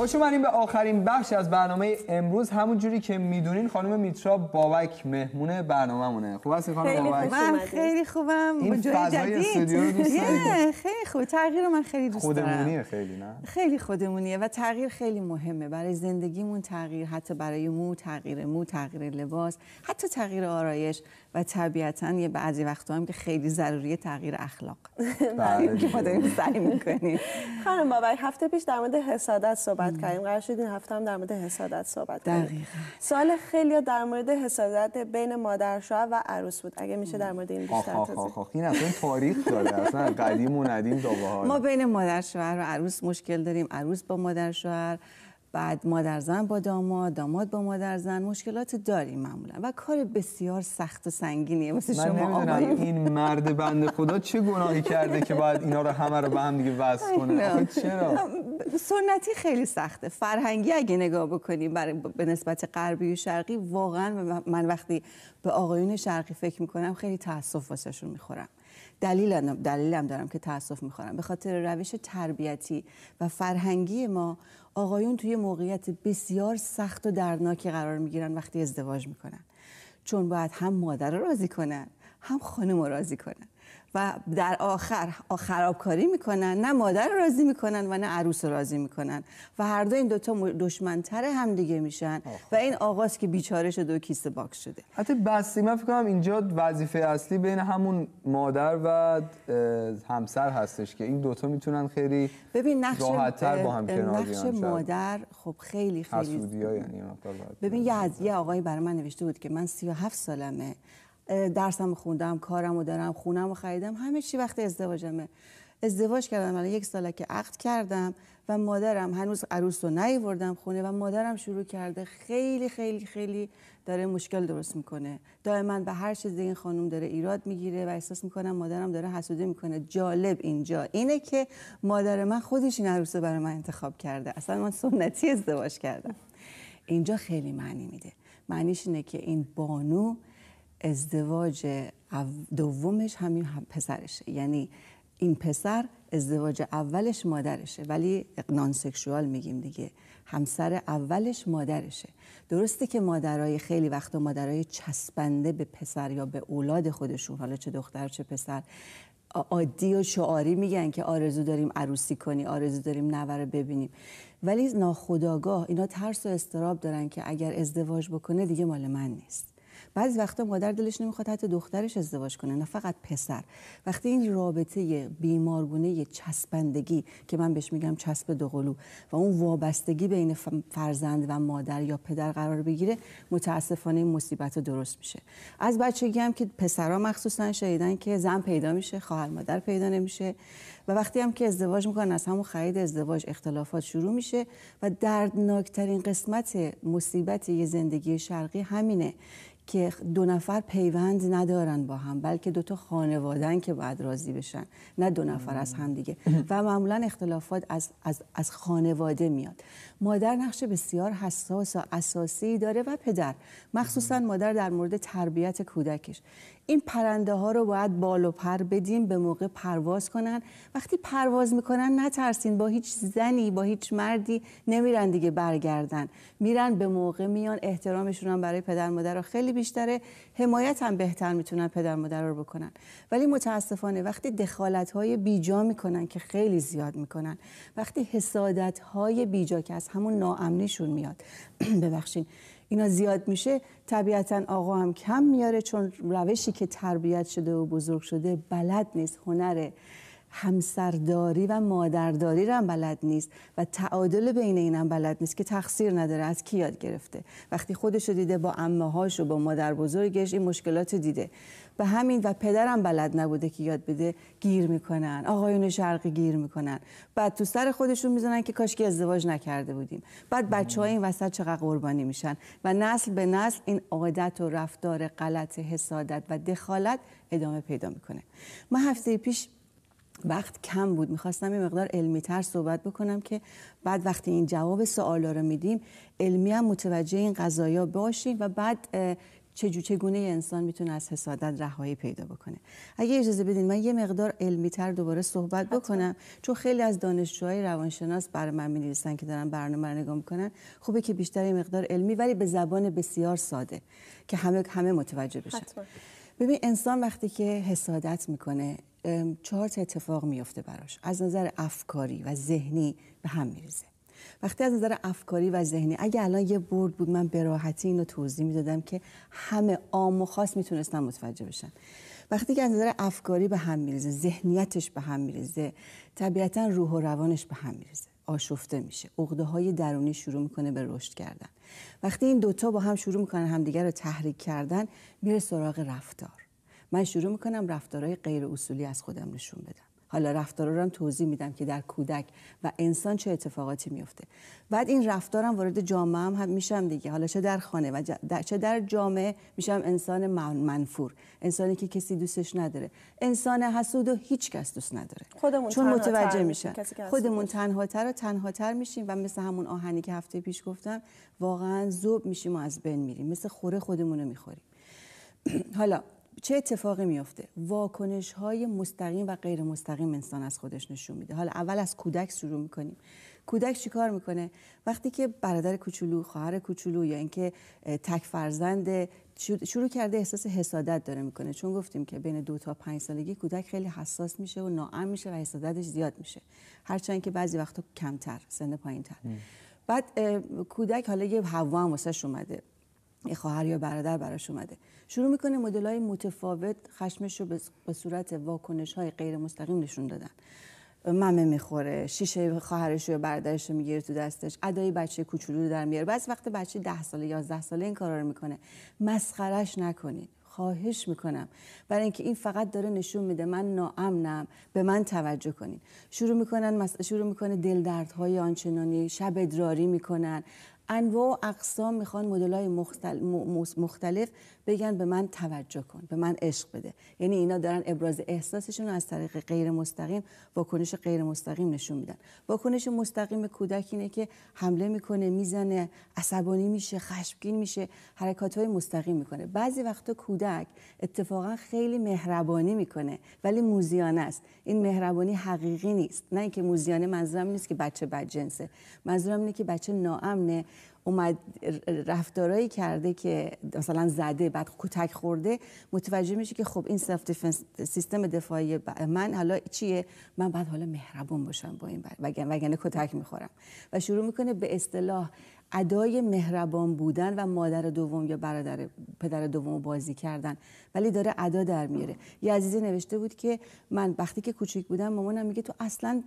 خوش خب اومدیم به آخرین بخش از برنامه امروز همون جوری که میدونین خانم میترا بابک مهمون مونه خوب هستی خانم بابک من خیلی خوبم این جای فضای خیلی خوب تغییر من خیلی دوست دارم خودمونیه خیلی نه خیلی خودمونیه و تغییر خیلی مهمه برای زندگیمون تغییر حتی برای مو تغییر مو تغییر لباس حتی تغییر آرایش و طبیعتا یه بعضی وقتا هم که خیلی ضروری تغییر اخلاق بله. که ما داریم سعی می‌کنیم خانم بابک هفته پیش در مورد حسادت صحبت صحبت کردیم قرار شد این هفته هم در مورد حسادت صحبت دقیقا. کنیم سال خیلی در مورد حسادت بین مادر شوهر و عروس بود اگه میشه در مورد این بیشتر توضیح این اصلا تاریخ داره اصلا قدیم و ندیم دوباره. ما بین مادر شوهر و عروس مشکل داریم عروس با مادر شوهر بعد مادر زن با داماد داماد با مادر زن مشکلات داریم معمولا و کار بسیار سخت و سنگینیه مثل شما این مرد بنده خدا چه گناهی کرده که باید اینا رو همه رو به هم دیگه وصل کنه چرا سنتی خیلی سخته فرهنگی اگه نگاه بکنیم برای به نسبت غربی و شرقی واقعا من وقتی به آقایون شرقی فکر میکنم خیلی تاسف واسهشون میخورم دلیلم دلیلم دارم که تاسف میخورم به خاطر روش تربیتی و فرهنگی ما آقایون توی موقعیت بسیار سخت و دردناکی قرار میگیرن وقتی ازدواج میکنن چون باید هم مادر رو راضی کنن هم خانم رو راضی کنن و در آخر خرابکاری میکنن نه مادر راضی میکنن و نه عروس راضی میکنن و هر دو این دوتا دشمنتر هم دیگه میشن و این آغاز که بیچاره شده و کیسه باکس شده حتی بستی من اینجا وظیفه اصلی بین همون مادر و همسر هستش که این دوتا میتونن خیلی ببین نقش با هم کنار نقش مادر خب خیلی خیلی یعنی ببین یه از یه آقای برای من نوشته بود که من 37 سالمه درسم خوندم کارم رو دارم خونم رو خریدم همه چی وقت ازدواجمه ازدواج کردم الان یک ساله که عقد کردم و مادرم هنوز عروس رو نیوردم خونه و مادرم شروع کرده خیلی خیلی خیلی داره مشکل درست میکنه دائما به هر چیز این خانم داره ایراد میگیره و احساس میکنم مادرم داره حسودی میکنه جالب اینجا اینه که مادر من خودش این عروس رو برای من انتخاب کرده اصلا من سنتی ازدواج کردم اینجا خیلی معنی میده معنیش اینه که این بانو ازدواج دومش همین پسرشه یعنی این پسر ازدواج اولش مادرشه ولی نان سکشوال میگیم دیگه همسر اولش مادرشه درسته که مادرای خیلی وقت و مادرای چسبنده به پسر یا به اولاد خودشون حالا چه دختر چه پسر عادی و شعاری میگن که آرزو داریم عروسی کنی آرزو داریم نوره ببینیم ولی ناخداگاه اینا ترس و استراب دارن که اگر ازدواج بکنه دیگه مال من نیست بعضی وقتا مادر دلش نمیخواد حتی دخترش ازدواج کنه نه فقط پسر وقتی این رابطه بیمارگونه چسبندگی که من بهش میگم چسب دوقلو و اون وابستگی بین فرزند و مادر یا پدر قرار بگیره متاسفانه این مصیبت درست میشه از بچگی هم که پسرها مخصوصا شیدن که زن پیدا میشه خواهر مادر پیدا نمیشه و وقتی هم که ازدواج میکنن از همون خرید ازدواج اختلافات شروع میشه و دردناکترین قسمت مصیبت یه زندگی شرقی همینه که دو نفر پیوند ندارن با هم بلکه دو تا خانوادن که باید راضی بشن نه دو نفر از هم دیگه و معمولا اختلافات از, از, از خانواده میاد مادر نقش بسیار حساس و اساسی داره و پدر مخصوصا مادر در مورد تربیت کودکش این پرنده ها رو باید بال و پر بدیم به موقع پرواز کنن وقتی پرواز میکنن نترسین با هیچ زنی با هیچ مردی نمیرن دیگه برگردن میرن به موقع میان احترامشون هم برای پدر مادر رو خیلی خیلی بیشتره حمایت هم بهتر میتونن پدر مادر رو بکنن ولی متاسفانه وقتی دخالت های بیجا میکنن که خیلی زیاد میکنن وقتی حسادت های بیجا که از همون ناامنیشون میاد ببخشین اینا زیاد میشه طبیعتا آقا هم کم میاره چون روشی که تربیت شده و بزرگ شده بلد نیست هنره همسرداری و مادرداری رو هم بلد نیست و تعادل بین این هم بلد نیست که تقصیر نداره از کی یاد گرفته وقتی خودش دیده با امه هاش و با مادر بزرگش این مشکلات دیده به همین و پدرم بلد نبوده که یاد بده گیر میکنن آقایون شرقی گیر میکنن بعد تو سر خودشون میزنن که کاشکی ازدواج نکرده بودیم بعد بچه های این وسط چقدر قربانی میشن و نسل به نسل این عادت و رفتار غلط حسادت و دخالت ادامه پیدا میکنه ما هفته پیش وقت کم بود میخواستم یه مقدار علمی تر صحبت بکنم که بعد وقتی این جواب سوالا رو میدیم علمی هم متوجه این قضایا باشیم و بعد چجو چگونه انسان میتونه از حسادت رهایی پیدا بکنه اگه اجازه بدین من یه مقدار علمی تر دوباره صحبت بکنم چون خیلی از دانشجوهای روانشناس بر من مینویسن که دارن برنامه رو نگاه میکنن خوبه که بیشتر یه مقدار علمی ولی به زبان بسیار ساده که همه همه متوجه بشن ببین انسان وقتی که حسادت میکنه چهار تا اتفاق میفته براش از نظر افکاری و ذهنی به هم میریزه وقتی از نظر افکاری و ذهنی اگه الان یه برد بود من به راحتی اینو توضیح میدادم که همه عام و خاص میتونستن متوجه بشن وقتی که از نظر افکاری به هم میریزه ذهنیتش به هم میریزه طبیعتا روح و روانش به هم میریزه آشفته میشه عقده های درونی شروع میکنه به رشد کردن وقتی این دوتا با هم شروع میکنن همدیگر رو تحریک کردن میره سراغ رفتار من شروع میکنم رفتارهای غیر اصولی از خودم نشون بدم حالا رفتارا رو توضیح میدم که در کودک و انسان چه اتفاقاتی میفته بعد این رفتارم وارد جامعه هم, میشم دیگه حالا چه در خانه و در چه در جامعه میشم انسان منفور انسانی که کسی دوستش نداره انسان حسود و هیچ کس دوست نداره خودمون چون متوجه میشن خودمون تنهاتر و تنهاتر میشیم و مثل همون آهنی که هفته پیش گفتم واقعا زوب میشیم و از بین میریم مثل خوره خودمون رو میخوریم حالا چه اتفاقی میافته واکنش های مستقیم و غیر مستقیم انسان از خودش نشون میده حالا اول از کودک شروع میکنیم کودک چیکار میکنه وقتی که برادر کوچولو خواهر کوچولو یا اینکه تک فرزند شروع کرده احساس حسادت داره میکنه چون گفتیم که بین دو تا پنج سالگی کودک خیلی حساس میشه و ناعم میشه و حسادتش زیاد میشه هرچند که بعضی وقتا کمتر سن پایینتر بعد کودک حالا یه هوا هم واسش اومده یه خواهر یا برادر براش اومده شروع میکنه مدل های متفاوت خشمش رو به صورت واکنش های غیر مستقیم نشون دادن ممه میخوره شیشه خواهرش یا برادرش رو میگیره تو دستش ادای بچه کوچولو رو در میاره بعضی وقت بچه ده ساله یازده ساله این کارا رو میکنه مسخرش نکنید خواهش میکنم برای اینکه این فقط داره نشون میده من ناامنم به من توجه کنین شروع میکنن شروع میکنه دل دردهای آنچنانی شب ادراری میکنن انواع و اقسام میخوان مدل های مختلف, بگن به من توجه کن به من عشق بده یعنی اینا دارن ابراز احساسشون رو از طریق غیر مستقیم واکنش غیر مستقیم نشون میدن واکنش مستقیم کودک اینه که حمله میکنه میزنه عصبانی میشه خشمگین میشه حرکات های مستقیم میکنه بعضی وقتا کودک اتفاقا خیلی مهربانی میکنه ولی موزیانه است این مهربانی حقیقی نیست نه اینکه موزیانه منظورم نیست که بچه بدجنسه منظورم اینه که بچه ناامنه اومد رفتارایی کرده که مثلا زده بعد کتک خورده متوجه میشه که خب این سلف دیفنس سیستم دفاعی من حالا چیه من بعد حالا مهربون باشم با این وگرنه کتک میخورم و شروع میکنه به اصطلاح ادای مهربان بودن و مادر دوم یا برادر پدر دوم بازی کردن ولی داره ادا در میاره یه عزیزی نوشته بود که من وقتی که کوچیک بودم مامانم میگه تو اصلا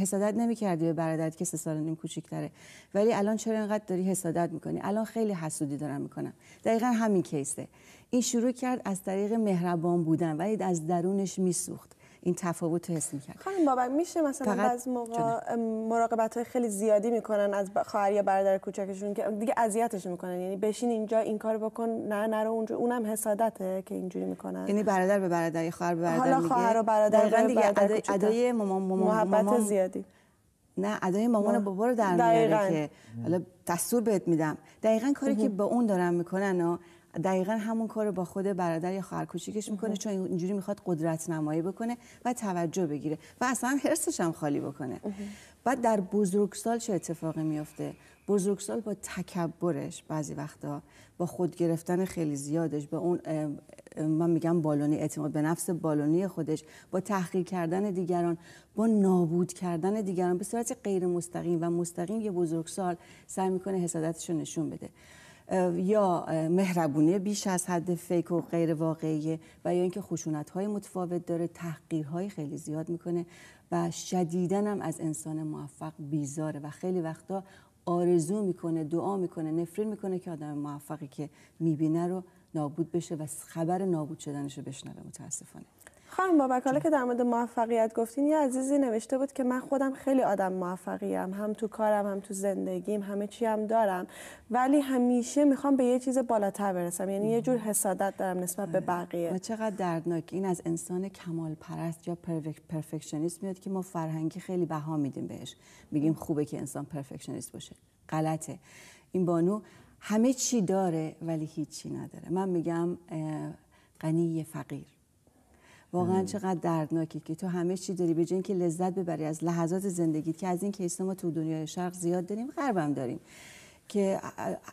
حسادت نمیکردی به برادرت که سه سال نیم کوچیک‌تره ولی الان چرا انقدر داری حسادت میکنی الان خیلی حسودی دارم میکنم دقیقا همین کیسه این شروع کرد از طریق مهربان بودن ولی از درونش میسوخت این تفاوت رو حس میکرد خانم بابا میشه مثلا بعضی موقع مراقبت های خیلی زیادی میکنن از خواهر یا برادر کوچکشون که دیگه اذیتش میکنن یعنی بشین اینجا این کار بکن نه نرو اونجا اونم حسادته که اینجوری میکنن یعنی برادر به برادر خواهر به برادر حالا خواهر و برادر دیگه ادای, مامان مامان محبت زیادی نه ادای مامان و بابا رو در میاره که حالا دستور بهت میدم دقیقا کاری که با اون دارم میکنن و دقیقا همون کار رو با خود برادر یا خواهر کوچیکش میکنه چون اینجوری میخواد قدرت نمایی بکنه و توجه بگیره و اصلا حرسش هم خالی بکنه بعد در بزرگسال چه اتفاقی میفته بزرگسال با تکبرش بعضی وقتا با خود گرفتن خیلی زیادش به اون من میگم بالونی اعتماد به نفس بالونی خودش با تحقیر کردن دیگران با نابود کردن دیگران به صورت غیر مستقیم و مستقیم یه بزرگسال سعی میکنه حسادتش رو نشون بده یا مهربونه بیش از حد فیک و غیر واقعیه و یا اینکه خشونت های متفاوت داره تحقیرهای خیلی زیاد میکنه و شدیدن هم از انسان موفق بیزاره و خیلی وقتا آرزو میکنه دعا میکنه نفرین میکنه که آدم موفقی که میبینه رو نابود بشه و خبر نابود شدنش رو بشنوه متاسفانه خانم بابک حالا که در مورد موفقیت گفتین یه عزیزی نوشته بود که من خودم خیلی آدم موفقیم هم تو کارم هم تو زندگیم همه چی هم دارم ولی همیشه میخوام به یه چیز بالاتر برسم یعنی یه جور حسادت دارم نسبت به آره. بقیه و چقدر دردناک این از انسان کمال پرست یا پرفکشنیست میاد که ما فرهنگی خیلی بها میدیم بهش میگیم خوبه که انسان پرفکشنیست باشه غلطه این بانو همه چی داره ولی هیچی نداره من میگم غنی فقیر واقعا چقدر دردناکی که تو همه چی داری به اینکه لذت ببری از لحظات زندگی، که از این کیس ما تو دنیای شرق زیاد داریم غربم داریم که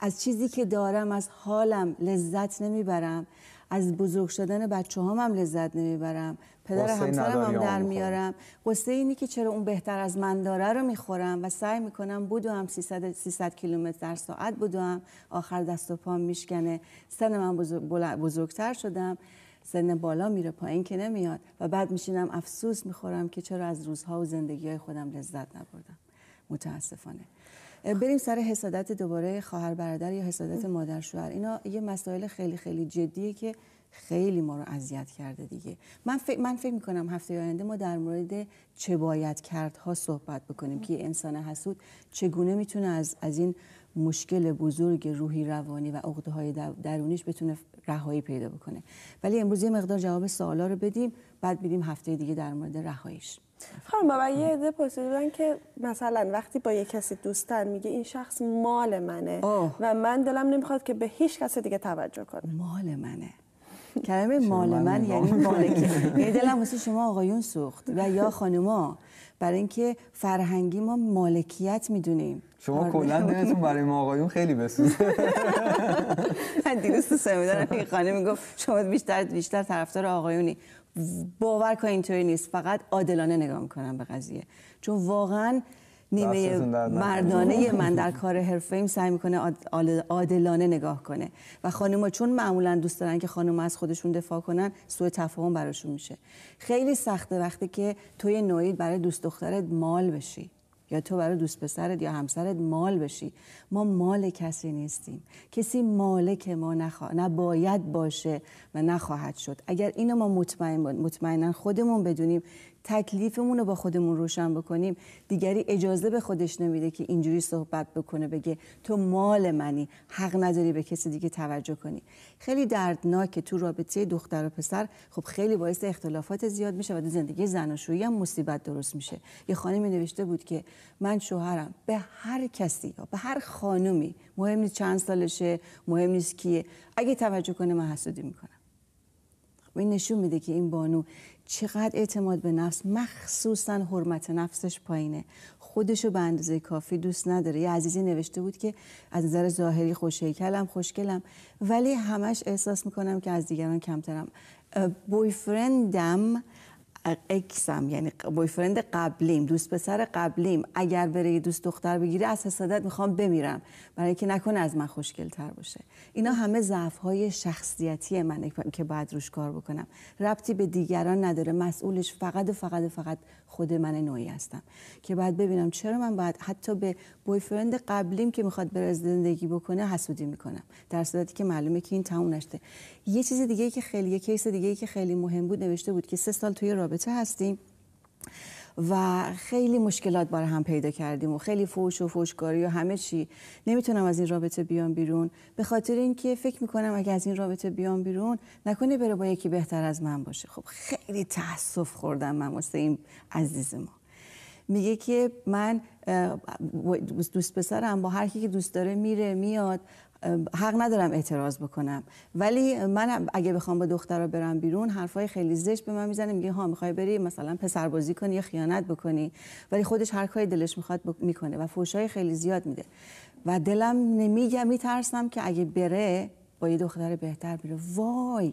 از چیزی که دارم از حالم لذت نمیبرم از بزرگ شدن بچه هم, هم لذت نمیبرم پدر همسرم هم در میارم قصه اینی که چرا اون بهتر از من داره رو میخورم و سعی میکنم بودو هم 300, 300 کیلومتر در ساعت بودم آخر دست و پام میشکنه سن من بزرگتر شدم سن بالا میره پایین که نمیاد و بعد میشینم افسوس میخورم که چرا از روزها و زندگی های خودم لذت نبردم متاسفانه بریم سر حسادت دوباره خواهر برادر یا حسادت مادر شوهر اینا یه مسائل خیلی خیلی جدیه که خیلی ما رو اذیت کرده دیگه من فکر من فکر میکنم هفته آینده ما در مورد چه باید کرد کردها صحبت بکنیم که انسان حسود چگونه میتونه از از این مشکل بزرگ روحی روانی و عقده های درونیش بتونه رهایی پیدا بکنه ولی امروز یه مقدار جواب سوالا رو بدیم بعد بیدیم هفته دیگه در مورد رهاییش خانم بابا یه عده پرسیدن که مثلا وقتی با یه کسی دوستن میگه این شخص مال منه و من دلم نمیخواد که به هیچ کس دیگه توجه کنه مال منه کلمه مال من یعنی مالکی یه دلم واسه شما آقایون سوخت و یا خانوما برای اینکه فرهنگی ما مالکیت میدونیم شما آره. کلا دلتون برای ما آقایون خیلی بسوزه من دیروز تو سمینار خانه میگفت شما بیشتر بیشتر طرفدار آقایونی باور کن اینطوری نیست فقط عادلانه نگاه میکنم به قضیه چون واقعا نیمه مردانه من در کار حرفه ایم سعی میکنه عادلانه نگاه کنه و خانوما چون معمولا دوست دارن که خانم از خودشون دفاع کنن سوء تفاهم براشون میشه خیلی سخته وقتی که توی نوید برای دوست دخترت مال بشی یا تو برای دوست پسرت یا همسرت مال بشی ما مال کسی نیستیم کسی مالک ما نخوا... نباید باشه و نخواهد شد اگر اینو ما مطمئن مطمئنا خودمون بدونیم تکلیفمون رو با خودمون روشن بکنیم دیگری اجازه به خودش نمیده که اینجوری صحبت بکنه بگه تو مال منی حق نداری به کسی دیگه توجه کنی خیلی دردناکه تو رابطه دختر و پسر خب خیلی باعث اختلافات زیاد میشه و زندگی زناشویی هم مصیبت درست میشه یه خانمی نوشته بود که من شوهرم به هر کسی یا به هر خانومی مهم نیست چند سالشه مهم نیست کیه اگه توجه کنه من حسودی میکنم و خب این نشون میده که این بانو چقدر اعتماد به نفس مخصوصا حرمت نفسش پایینه خودش رو به اندازه کافی دوست نداره یه عزیزی نوشته بود که از نظر ظاهری خوشهیکلم خوشگلم ولی همش احساس میکنم که از دیگران کمترم بویفرندم اکسم یعنی بویفرند قبلیم دوست پسر قبلیم اگر بره دوست دختر بگیره از حسادت میخوام بمیرم برای اینکه نکنه از من خوشگل تر باشه اینا همه ضعف های شخصیتی من که باید روش کار بکنم ربطی به دیگران نداره مسئولش فقط و فقط و فقط خود من نوعی هستم که بعد ببینم چرا من باید حتی به بویفرند قبلیم که میخواد بره زندگی بکنه حسودی میکنم در صورتی که معلومه که این تموم نشده یه چیز دیگه که خیلی یه کیس دیگه که خیلی مهم بود نوشته بود که سه سال توی رابطه رابطه هستیم و خیلی مشکلات برای هم پیدا کردیم و خیلی فوش و فوشکاری و همه چی نمیتونم از این رابطه بیام بیرون به خاطر اینکه فکر میکنم اگه از این رابطه بیام بیرون نکنه بره با یکی بهتر از من باشه خب خیلی تاسف خوردم من واسه این عزیز ما میگه که من دوست پسرم با هر کی که دوست داره میره میاد حق ندارم اعتراض بکنم ولی من اگه بخوام با دخترها برم بیرون حرفای خیلی زشت به من میزنه میگه ها میخوای بری مثلا پسر بازی کنی یا خیانت بکنی ولی خودش هر کاری دلش میخواد میکنه و فوشای خیلی زیاد میده و دلم نمیگه میترسم که اگه بره با یه دختر بهتر بره وای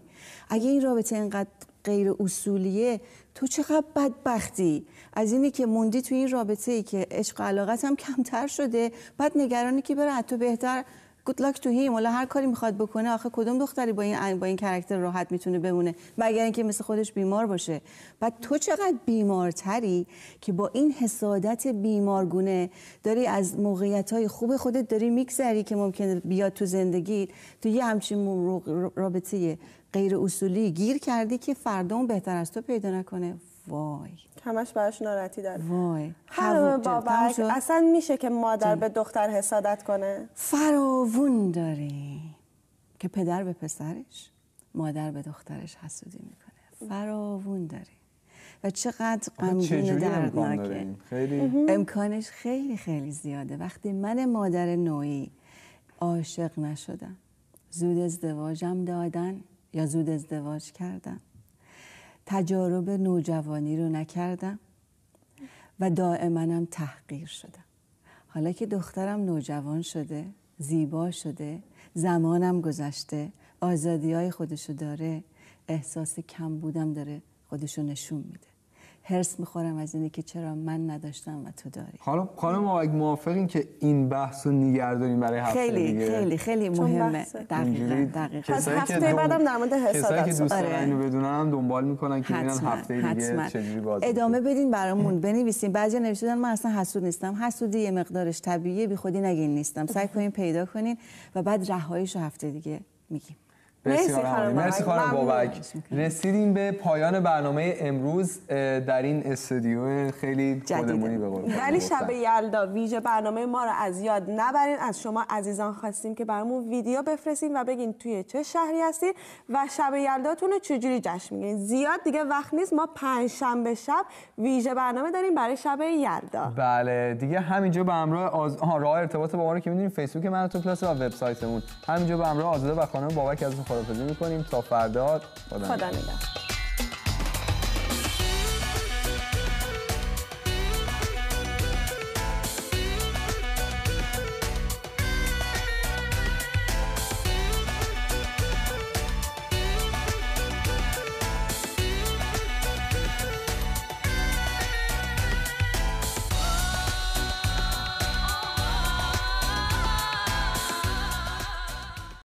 اگه این رابطه اینقدر غیر اصولیه تو چقدر بدبختی از اینی که موندی تو این رابطه ای که عشق و کمتر شده بعد نگرانی که بره تو بهتر گود لاک تو هیم ولی هر کاری میخواد بکنه آخه کدوم دختری با این با این کرکتر راحت میتونه بمونه مگر اینکه مثل خودش بیمار باشه بعد تو چقدر بیمارتری که با این حسادت بیمارگونه داری از موقعیت های خوب خودت داری میگذری که ممکن بیاد تو زندگی تو یه همچین رابطه غیر اصولی گیر کردی که فردا بهتر از تو پیدا نکنه وای همش براش نارتی داره وای خانم بابک اصلا میشه که مادر به دختر حسادت کنه فراوون داریم که پدر به پسرش مادر به دخترش حسودی میکنه فراوون داری. و چقدر غمگین دردناکه خیلی... امکانش خیلی خیلی زیاده وقتی من مادر نوعی عاشق نشدم زود ازدواجم دادن یا زود ازدواج کردم تجارب نوجوانی رو نکردم و هم تحقیر شدم حالا که دخترم نوجوان شده زیبا شده زمانم گذشته آزادی های خودشو داره احساس کم بودم داره خودشو نشون میده هرس میخورم از اینه که چرا من نداشتم و تو داری حالا خانم اگه موافقین که این بحث رو نگرداریم برای هفته خیلی دیگه. خیلی خیلی مهمه دقیقاً دقیقاً پس هفته بعدم در مورد حسادت کسایی که دوست آره. اینو بدونن هم دنبال میکنن که ببینن هفته دیگه چجوری باز ادامه بدین برامون بنویسین بعضی نوشتن من اصلا حسود نیستم حسودی یه مقدارش طبیعیه بی خودی نگین نیستم سعی کنین پیدا کنین و بعد رهاییشو هفته دیگه میگیم مرسی خانم مرسی خانم بابک رسیدیم به پایان برنامه امروز در این استودیو خیلی خودمونی به ولی یعنی شب یلدا ویژه برنامه ما رو از یاد نبرین از شما عزیزان خواستیم که برامون ویدیو بفرستین و بگین توی چه شهری هستین و شب یلداتون رو چجوری جشن می‌گیرین زیاد دیگه وقت نیست ما پنج شنبه شب ویژه برنامه داریم برای شب یلدا بله دیگه همینجا به همراه آز... راه ارتباط با ما رو که میدونین فیسبوک من تو پلاس و وبسایتمون همینجا به همراه آزاده و خانم بابک از خدافزی میکنیم تا فردا خدا نگهدار